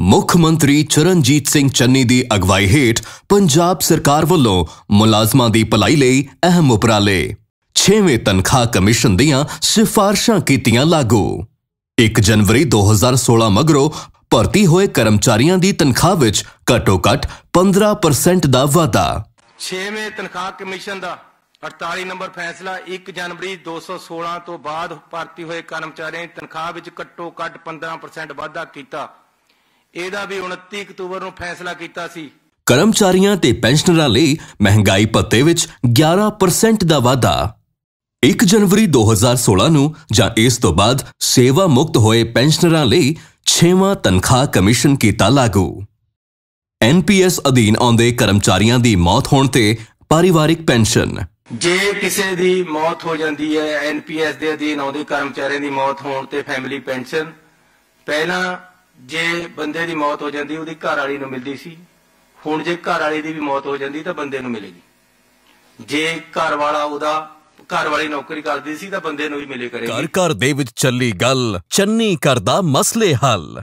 ਮੁੱਖ ਮੰਤਰੀ ਚਰਨਜੀਤ ਸਿੰਘ ਚੰਨੀ ਦੀ ਅਗਵਾਈ ਹੇਠ ਪੰਜਾਬ ਸਰਕਾਰ ਵੱਲੋਂ ਮੁਲਾਜ਼ਮਾਂ ਦੀ ਭਲਾਈ ਲਈ ਅਹਿਮ ਉਪਰਾਲੇ 6ਵੇਂ ਤਨਖਾਹ ਕਮਿਸ਼ਨ ਦੀਆਂ ਸਿਫਾਰਸ਼ਾਂ ਕੀਤੀਆਂ ਲਾਗੂ 1 ਜਨਵਰੀ 2016 ਮਗਰੋਂ ਭਰਤੀ ਹੋਏ ਕਰਮਚਾਰੀਆਂ ਦੀ ਤਨਖਾਹ ਵਿੱਚ ਘੱਟੋ-ਘੱਟ 15% ਦਾ ਵਾਧਾ 6ਵੇਂ ਤਨਖਾਹ ਕਮਿਸ਼ਨ ਦਾ 48 ਨੰਬਰ ਫੈਸਲਾ 1 ਜਨਵਰੀ 2016 ਤੋਂ ਬਾਅਦ ਭਰਤੀ ਹੋਏ ਕਰਮਚਾਰੀਆਂ ਦੀ ਤਨਖਾਹ ਵਿੱਚ ਘੱਟੋ-ਘੱਟ 15% ਵਾਧਾ ਕੀਤਾ ਇਹਦਾ ਵੀ 29 ਅਕਤੂਬਰ ਨੂੰ ਫੈਸਲਾ ਕੀਤਾ ਸੀ ਕਰਮਚਾਰੀਆਂ ਤੇ ਪੈਨਸ਼ਨਰਾਂ ਲਈ ਮਹਿੰਗਾਈ ਭੱਤੇ ਵਿੱਚ 11% ਦਾ ਵਾਧਾ 1 ਜਨਵਰੀ 2016 ਨੂੰ ਜਾਂ ਇਸ ਤੋਂ ਬਾਅਦ ਸੇਵਾ ਮੁਕਤ ਹੋਏ ਪੈਨਸ਼ਨਰਾਂ ਲਈ 6ਵਾਂ ਤਨਖਾਹ ਕਮਿਸ਼ਨ ਕੀਤਾ ਲਾਗੂ ਐਨਪੀਐਸ ਅਧੀਨ ਆਉਂਦੇ ਕਰਮਚਾਰੀਆਂ ਦੀ ਮੌਤ ਹੋਣ ਤੇ ਪਰਿਵਾਰਿਕ ਪੈਨਸ਼ਨ ਜੇ ਕਿਸੇ ਦੀ ਮੌਤ ਹੋ ਜਾਂਦੀ ਹੈ ਐਨਪੀਐਸ ਦੇ ਅਧੀਨ ਆਉਂਦੇ ਕਰਮਚਾਰੀਆਂ ਦੀ ਮੌਤ ਹੋਣ ਤੇ ਫੈਮਿਲੀ ਪੈਨਸ਼ਨ ਪਹਿਲਾਂ ਜੇ ਬੰਦੇ ਦੀ ਮੌਤ ਹੋ ਜਾਂਦੀ ਉਹਦੀ ਘਰ ਵਾਲੀ ਨੂੰ ਮਿਲਦੀ ਸੀ ਹੁਣ ਜੇ ਘਰ ਵਾਲੀ ਦੀ ਵੀ ਮੌਤ ਹੋ ਜਾਂਦੀ ਤਾਂ ਬੰਦੇ ਨੂੰ ਮਿਲੇਗੀ ਜੇ ਘਰ ਵਾਲਾ ਉਹਦਾ ਘਰ ਵਾਲੀ ਨੌਕਰੀ ਕਰਦੀ ਸੀ ਤਾਂ ਬੰਦੇ ਨੂੰ ਵੀ ਮਿਲੇ ਕਰੇਗੀ ਘਰ ਘਰ ਦੇ ਵਿੱਚ ਚੱਲੀ ਗੱਲ ਚੰਨੀ ਕਰਦਾ ਮਸਲੇ ਹੱਲ